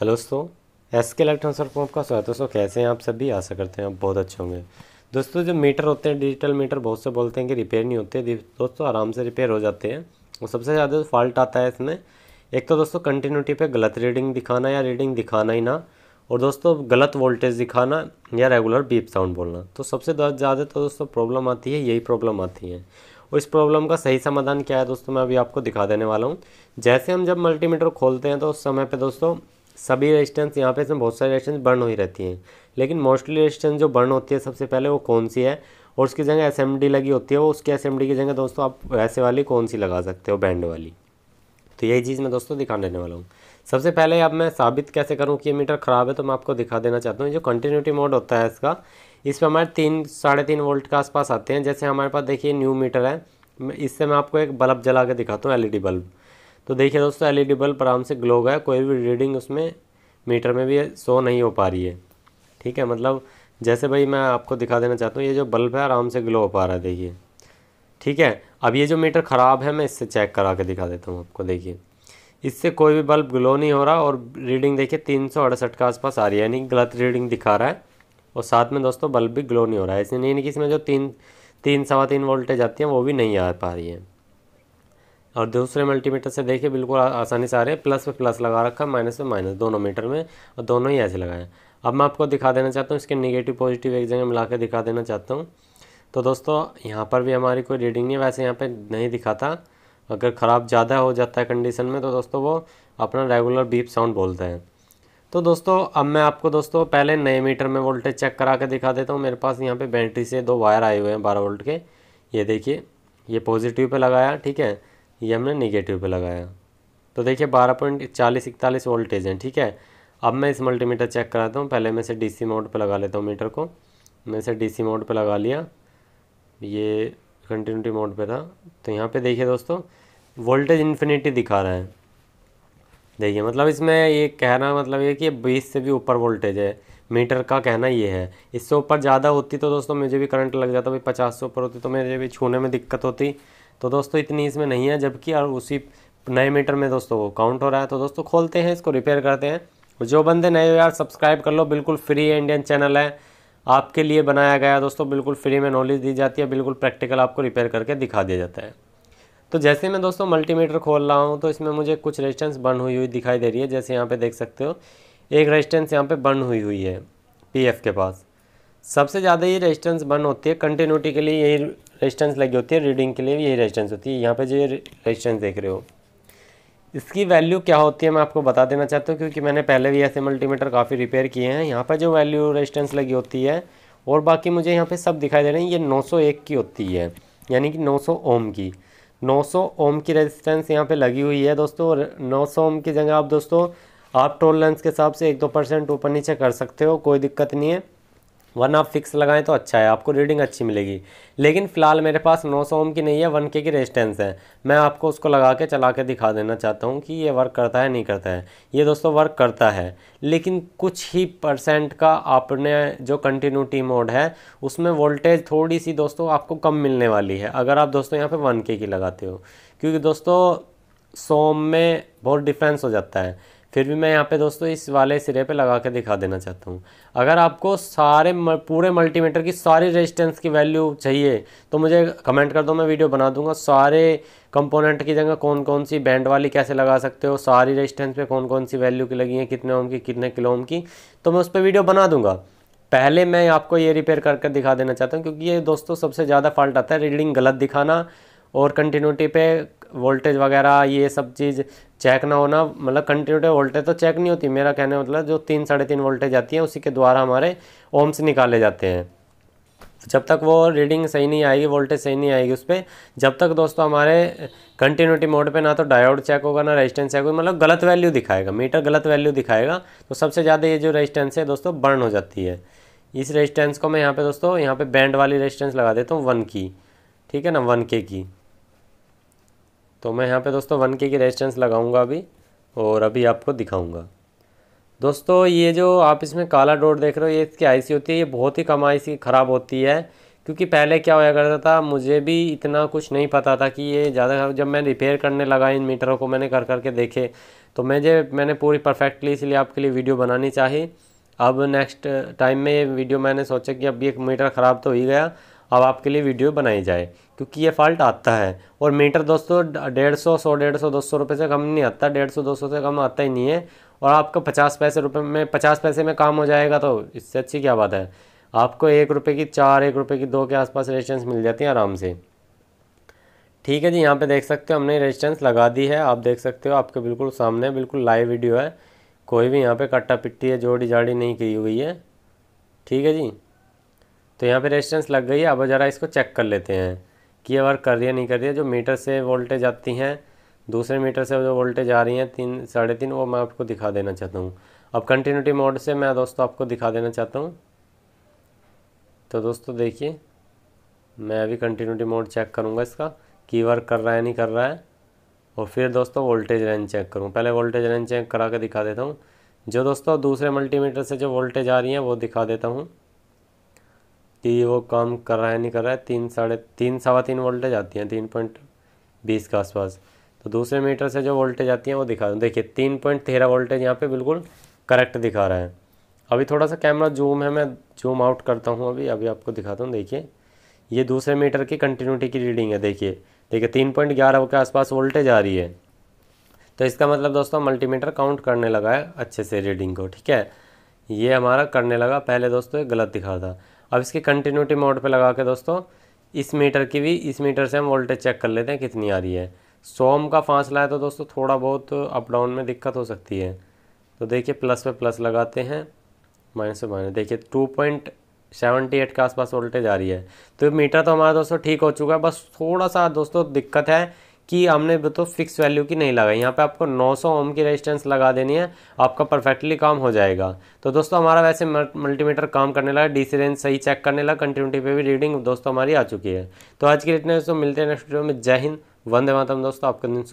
hello दोस्तों S के electron pump का स्वागत है दोस्तों कैसे हैं आप सभी आशा करते हैं आप बहुत अच्छे होंगे दोस्तों जो मीटर होते हैं डिजिटल मीटर बहुत से बोलते हैं कि रिपेयर नहीं होते दोस्तों आराम से रिपेयर हो जाते हैं और सबसे ज़्यादा फॉल्ट आता है इसमें एक तो दोस्तों कंटिन्यूटी पे गलत रीडिंग दिखाना या रीडिंग दिखाना ही ना और दोस्तों गलत वोल्टेज दिखाना या रेगुलर बीप साउंड बोलना तो सबसे ज़्यादा तो दोस्तों प्रॉब्लम आती है यही प्रॉब्लम आती है और इस प्रॉब्लम का सही समाधान क्या है दोस्तों मैं अभी आपको दिखा देने वाला हूँ जैसे हम जब मल्टीमीटर खोलते हैं तो उस समय पर दोस्तों सभी रेजिस्टेंस यहाँ पे इसमें बहुत सारी रेजिस्टेंस बर्न हुई रहती हैं लेकिन मोस्टली रेजिस्टेंस जो बर्न होती है सबसे पहले वो कौन सी है और उसकी जगह एस लगी होती है वो उसकी एस की जगह दोस्तों आप वैसे वाली कौन सी लगा सकते हो बैंड वाली तो यही चीज़ मैं दोस्तों दिखा देने वाला हूँ सबसे पहले अब मैं साबित कैसे करूँ कि ये मीटर ख़राब है तो मैं आपको दिखा देना चाहता हूँ जो कंटिन्यूटी मोड होता है इसका इस पर हमारे तीन साढ़े तीन वोल्ट के आसपास आते हैं जैसे हमारे पास देखिए न्यू मीटर है इससे मैं आपको एक बल्ब जला के दिखाता हूँ एलईडी बल्ब तो देखिए दोस्तों एलईडी बल्ब आराम से ग्लो गया कोई भी रीडिंग उसमें मीटर में भी शो नहीं हो पा रही है ठीक है मतलब जैसे भाई मैं आपको दिखा देना चाहता हूँ ये जो बल्ब है आराम से ग्लो हो पा रहा है देखिए ठीक है अब ये जो मीटर ख़राब है मैं इससे चेक करा के दिखा देता हूँ आपको देखिए इससे कोई भी बल्ब ग्लो नहीं हो रहा और रीडिंग देखिए तीन सौ अड़सठ के आसपास आ रही है यानी गलत रीडिंग दिखा रहा है और साथ में दोस्तों बल्ब भी ग्लो नहीं हो रहा है ऐसे नहीं कि इसमें जो तीन तीन सवा तीन वोल्टेज आती है वो भी नहीं आ पा रही है और दूसरे मल्टीमीटर से देखिए बिल्कुल आसानी से आ रहे हैं प्लस पे प्लस लगा रखा है माइनस पे माइनस दोनों मीटर में और दोनों ही ऐसे लगाए अब मैं आपको दिखा देना चाहता हूँ इसके निगेटिव पॉजिटिव एक जगह मिला के दिखा देना चाहता हूँ तो दोस्तों यहाँ पर भी हमारी कोई रीडिंग नहीं वैसे यहाँ पर नहीं दिखाता अगर ख़राब ज़्यादा हो जाता है कंडीशन में तो दोस्तों वो अपना रेगुलर बीप साउंड बोलते हैं तो दोस्तों अब मैं आपको दोस्तों पहले नए मीटर में वोल्टेज चेक करा के दिखा देता हूँ मेरे पास यहाँ पे बैटरी से दो वायर आए हुए हैं बारह वोल्ट के ये देखिए ये पॉजिटिव पे लगाया ठीक है ये हमने निगेटिव पे लगाया तो देखिए बारह पॉइंट चालीस इकतालीस वोल्टेज हैं ठीक है अब मैं इस मल्टीमीटर चेक कराता हूँ पहले मैं इसे डीसी मोड पे लगा लेता हूँ मीटर को मैं इसे डीसी मोड पे लगा लिया ये कंटिन्यूटी मोड पे था तो यहाँ पे देखिए दोस्तों वोल्टेज इन्फिनिटी दिखा रहा है देखिए मतलब इसमें ये कहना मतलब ये कि बीस से भी ऊपर वोल्टेज है मीटर का कहना ये है इससे ऊपर ज़्यादा होती तो दोस्तों मुझे भी करंट लग जाता भाई पचास से ऊपर होती तो मुझे भी छूने में दिक्कत होती तो दोस्तों इतनी इसमें नहीं है जबकि और उसी नए मीटर में दोस्तों वो काउंट हो रहा है तो दोस्तों खोलते हैं इसको रिपेयर करते हैं जो बंदे नए यार सब्सक्राइब कर लो बिल्कुल फ्री है इंडियन चैनल है आपके लिए बनाया गया दोस्तों बिल्कुल फ्री में नॉलेज दी जाती है बिल्कुल प्रैक्टिकल आपको रिपेयर करके दिखा दिया जाता है तो जैसे मैं दोस्तों मल्टीमीटर खोल रहा हूँ तो इसमें मुझे कुछ रेजिस्टेंस बर्न हुई हुई दिखाई दे रही है जैसे यहाँ पे देख सकते हो एक रेजिस्टेंस यहाँ पे बर्न हुई हुई है पीएफ के पास सबसे ज़्यादा ये रेजिस्टेंस बन होती है कंटिन्यूटी के लिए यही रेजिस्टेंस लगी होती है रीडिंग के लिए भी यही रेजिस्टेंस होती है यहाँ पे जो ये रेजिस्टेंस देख रहे हो इसकी वैल्यू क्या होती है मैं आपको बता देना चाहता हूँ क्योंकि मैंने पहले भी ऐसे मल्टीमीटर काफ़ी रिपेयर किए हैं यहाँ पर जो वैल्यू रेजिस्टेंस लगी होती है और बाकी मुझे यहाँ पर सब दिखाई दे रहे हैं ये नौ की होती है यानी कि नौ ओम की 900 ओम की रेजिस्टेंस यहाँ पे लगी हुई है दोस्तों और 900 ओम की जगह आप दोस्तों आप टोल लेंस के हिसाब से एक दो परसेंट ऊपर नीचे कर सकते हो कोई दिक्कत नहीं है वन आप फिक्स लगाएं तो अच्छा है आपको रीडिंग अच्छी मिलेगी लेकिन फ़िलहाल मेरे पास 900 ओम की नहीं है वन के की रेजिस्टेंस है मैं आपको उसको लगा के चला के दिखा देना चाहता हूँ कि ये वर्क करता है नहीं करता है ये दोस्तों वर्क करता है लेकिन कुछ ही परसेंट का आपने जो कंटिन्यूटी मोड है उसमें वोल्टेज थोड़ी सी दोस्तों आपको कम मिलने वाली है अगर आप दोस्तों यहाँ पर वन के की लगाते हो क्योंकि दोस्तों सोम में बहुत डिफ्रेंस हो जाता है फिर भी मैं यहाँ पे दोस्तों इस वाले सिरे पे लगा के दिखा देना चाहता हूँ अगर आपको सारे पूरे मल्टीमीटर की सारी रेजिस्टेंस की वैल्यू चाहिए तो मुझे कमेंट कर दो मैं वीडियो बना दूंगा सारे कंपोनेंट की जगह कौन कौन सी बैंड वाली कैसे लगा सकते हो सारी रेजिस्टेंस पे कौन कौन सी वैल्यू की लगी है कितने ओम की कितने किलो ओम की तो मैं उस पर वीडियो बना दूंगा पहले मैं आपको ये रिपेयर करके दिखा देना चाहता हूँ क्योंकि ये दोस्तों सबसे ज़्यादा फॉल्ट आता है रीडिंग गलत दिखाना और कंटिन्यूटी पे वोल्टेज वगैरह ये सब चीज़ चेक ना होना मतलब कंटिन्यूटी वोल्टेज तो चेक नहीं होती मेरा कहने मतलब जो तीन साढ़े तीन वोल्टेज आती है उसी के द्वारा हमारे ओम्स निकाले जाते हैं जब तक वो रीडिंग सही नहीं आएगी वोल्टेज सही नहीं आएगी उस पर जब तक दोस्तों हमारे कंटिन्यूटी मोड पे ना तो डायोड चेक होगा ना रेजिस्टेंस चेक होगा मतलब गलत वैल्यू दिखाएगा मीटर गलत वैल्यू दिखाएगा तो सबसे ज़्यादा ये जो रेजिस्टेंस है दोस्तों बर्न हो जाती है इस रेजिस्टेंस को मैं यहाँ पर दोस्तों यहाँ पर बैंड वाली रेजिस्टेंस लगा देता हूँ वन की ठीक है ना वन के की तो मैं यहाँ पे दोस्तों वन के की रेजिस्टेंस लगाऊंगा अभी और अभी आपको दिखाऊंगा दोस्तों ये जो आप इसमें काला डोर देख रहे हो ये इसकी आईसी होती है ये बहुत ही कम आईसी ख़राब होती है क्योंकि पहले क्या होया करता था मुझे भी इतना कुछ नहीं पता था कि ये ज़्यादा जब मैं रिपेयर करने लगा इन मीटरों को मैंने कर करके देखे तो मुझे मैंने पूरी परफेक्टली इसलिए आपके लिए वीडियो बनानी चाहिए अब नेक्स्ट टाइम में ये वीडियो मैंने सोचा कि अब ये मीटर ख़राब तो हो ही गया अब आपके लिए वीडियो बनाई जाए क्योंकि ये फॉल्ट आता है और मीटर दोस्तों डेढ़ सौ सौ डेढ़ सौ दो सौ रुपये से कम नहीं आता डेढ़ सौ दो सौ से कम आता ही नहीं है और आपका पचास पैसे रुपये में पचास पैसे में काम हो जाएगा तो इससे अच्छी क्या बात है आपको एक रुपये की चार एक रुपये की दो के आसपास रेजिस्टेंस मिल जाती है आराम से ठीक है जी यहाँ पे देख सकते हो हमने रेजिस्टेंस लगा दी है आप देख सकते हो आपके बिल्कुल सामने बिल्कुल लाइव वीडियो है कोई भी यहाँ पे कट्टा पिट्टी है जोड़ी जाड़ी नहीं की हुई है ठीक है जी तो यहाँ पे रेजिस्टेंस लग गई है अब ज़रा इसको चेक कर लेते हैं कि ये वर्क कर रही है नहीं कर रही है जो मीटर से वोल्टेज आती हैं दूसरे मीटर से जो वोल्टेज आ रही हैं तीन साढ़े तीन वो मैं आपको दिखा देना चाहता हूँ अब कंटिन्यूटी मोड से मैं दोस्तों आपको दिखा देना चाहता हूँ तो दोस्तों देखिए मैं अभी कंटिन्यूटी मोड चेक करूँगा इसका की वर्क कर रहा है नहीं कर रहा है और फिर दोस्तों वोल्टेज रेंज चेक करूँ पहले वोल्टेज रेंज चेक करा के दिखा देता हूँ जो दोस्तों दूसरे मल्टीमीटर से जो वोल्टेज आ रही है वो दिखा देता हूँ कि वो काम कर रहा है नहीं कर रहा है तीन साढ़े तीन सवा तीन वोल्टेज आती हैं तीन पॉइंट बीस के आसपास तो दूसरे मीटर से जो वोल्टेज आती है वो दिखा दूँ देखिए तीन पॉइंट तेरह वोल्टेज यहाँ पे बिल्कुल करेक्ट दिखा रहा है अभी थोड़ा सा कैमरा जूम है मैं जूम आउट करता हूँ अभी अभी आपको दिखाता हूँ देखिए ये दूसरे मीटर की कंटिन्यूटी की रीडिंग है देखिए देखिए तीन पॉइंट ग्यारह के आसपास वोल्टेज आ रही है तो इसका मतलब दोस्तों मल्टीमीटर काउंट करने लगा है अच्छे से रीडिंग को ठीक है ये हमारा करने लगा पहले दोस्तों ये गलत दिखा था अब इसकी कंटिन्यूटी मोड पे लगा के दोस्तों इस मीटर की भी इस मीटर से हम वोल्टेज चेक कर लेते हैं कितनी आ रही है सोम का फासला है तो दोस्तों थोड़ा बहुत अप डाउन में दिक्कत हो सकती है तो देखिए प्लस पे प्लस लगाते हैं माइनस पे माइनस देखिए टू पॉइंट सेवेंटी एट के आसपास वोल्टेज आ रही है तो मीटर तो हमारा दोस्तों ठीक हो चुका है बस थोड़ा सा दोस्तों दिक्कत है कि हमने तो फिक्स वैल्यू की नहीं लगाई यहाँ पे आपको 900 ओम की रेजिस्टेंस लगा देनी है आपका परफेक्टली काम हो जाएगा तो दोस्तों हमारा वैसे मल्टीमीटर काम करने लगा डीसी रेंज सही चेक करने लगा कंटिन्यूटी पे भी रीडिंग दोस्तों हमारी आ चुकी है तो आज की रेट में दोस्तों मिलते हैं नेक्स्ट वीडियो में जय हिंद वंदे मातम दोस्तों आपका दिन